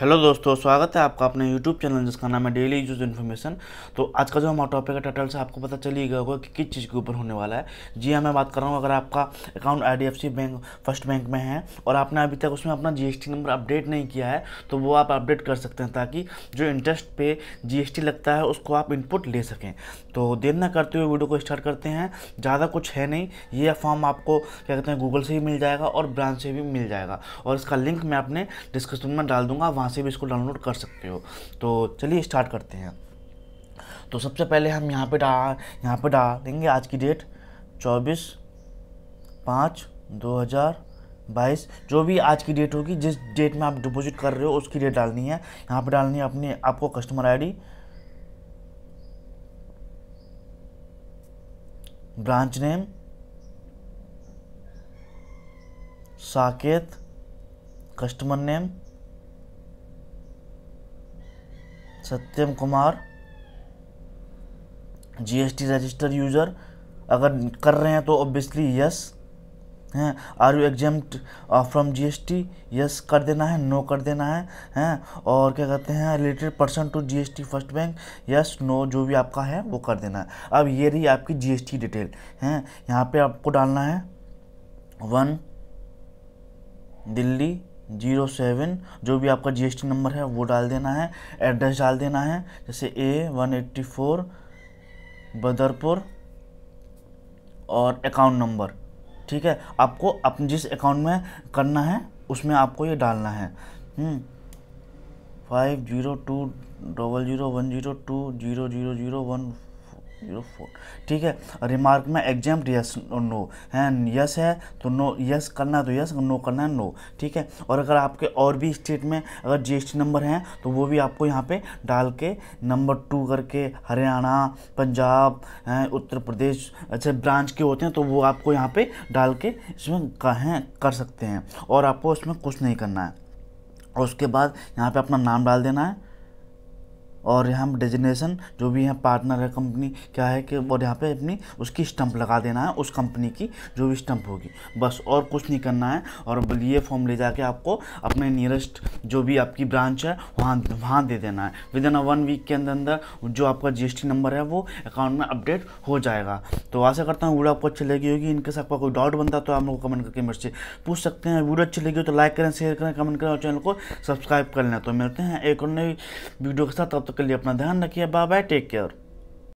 hello दोस्तों स्वागत है आपका अपने यूट्यूब चैनल जिसका नाम है डेली यूज इन्फॉर्मेशन तो आज का जो हमारा टॉपिक है टाइटल से आपको पता चल ही गया होगा कि किस चीज़ के ऊपर होने वाला है जी हाँ मैं बात कर रहा हूँ अगर आपका account IDFC bank first bank में है और आपने अभी तक उसमें अपना जी नंबर अपडेट नहीं किया है तो वो आप अपडेट कर सकते हैं ताकि जो इंटरेस्ट पे जी लगता है उसको आप इनपुट ले सकें तो देर ना करते हुए वीडियो को स्टार्ट करते हैं ज़्यादा कुछ है नहीं ये फॉर्म आपको क्या कहते हैं गूगल से भी मिल जाएगा और ब्रांच से भी मिल जाएगा और इसका लिंक मैं अपने डिस्क्रिप्शन में डाल दूँगा वहाँ वहाँ से भी इसको डाउनलोड कर सकते हो तो चलिए स्टार्ट करते हैं तो सबसे पहले हम यहाँ पे डाल यहाँ पे डाल देंगे आज की डेट चौबीस पाँच दो हज़ार बाईस जो भी आज की डेट होगी जिस डेट में आप डिपॉजिट कर रहे हो उसकी डेट डालनी है यहाँ पे डालनी है अपने आपको customer ID branch name Saket customer name Satyam Kumar GST register user अगर कर रहे हैं तो ऑब्वियसली यस हैं are you exempt from GST yes कर देना है नो कर देना है हैं और क्या कहते हैं related person to GST first bank yes no जो भी आपका है वो कर देना है अब ये रही आपकी जीएसटी डिटेल हैं यहाँ पे आपको डालना है वन दिल्ली जीरो सेवन जो भी आपका जीएसटी नंबर है वो डाल देना है एड्रेस डाल देना है जैसे A one eighty four Badarpur और अकाउंट नंबर ठीक है आपको अपने जिस अकाउंट में करना है उसमें आपको ये डालना है five zero two double zero one zero two zero zero zero one zero four ठीक है रिमार्क में एग्जाम यस और नो है यस है तो नो यस करना तो यस नो करना नो ठीक है और अगर आपके और भी स्टेट में अगर जीएसटी नंबर हैं तो वो भी आपको यहाँ पे डाल के नंबर टू करके हरियाणा पंजाब उत्तर प्रदेश अच्छा ब्रांच के होते हैं तो वो आपको यहाँ पे डाल के इसमें कहें कर सकते हैं और आपको उसमें कुछ नहीं करना है और उसके बाद यहाँ पे अपना नाम डाल देना है और यहाँ डेजिनेशन जो भी यहाँ पार्टनर है कंपनी क्या है कि और यहाँ पे अपनी उसकी स्टंप लगा देना है उस कंपनी की जो भी स्टंप होगी बस और कुछ नहीं करना है और ये फॉर्म ले जाके आपको अपने नियरेस्ट जो भी आपकी ब्रांच है वहाँ वहाँ दे देना है within a one week के अंदर अंदर जो आपका जी नंबर है वो अकाउंट में अपडेट हो जाएगा तो आशा करता हूँ वीडियो आपको अच्छी लगी होगी साथ आपका कोई डाउट बनता तो आप लोग कमेंट करके मेरे से पूछ सकते हैं वीडियो अच्छी लगी हो तो लाइक करें शेयर करें कमेंट करें और चैनल को सब्सक्राइब कर लें तो मिलते हैं एक और नई वीडियो के साथ तब तक तक के लिए अपना ध्यान रखिए बाय बाय टेक केयर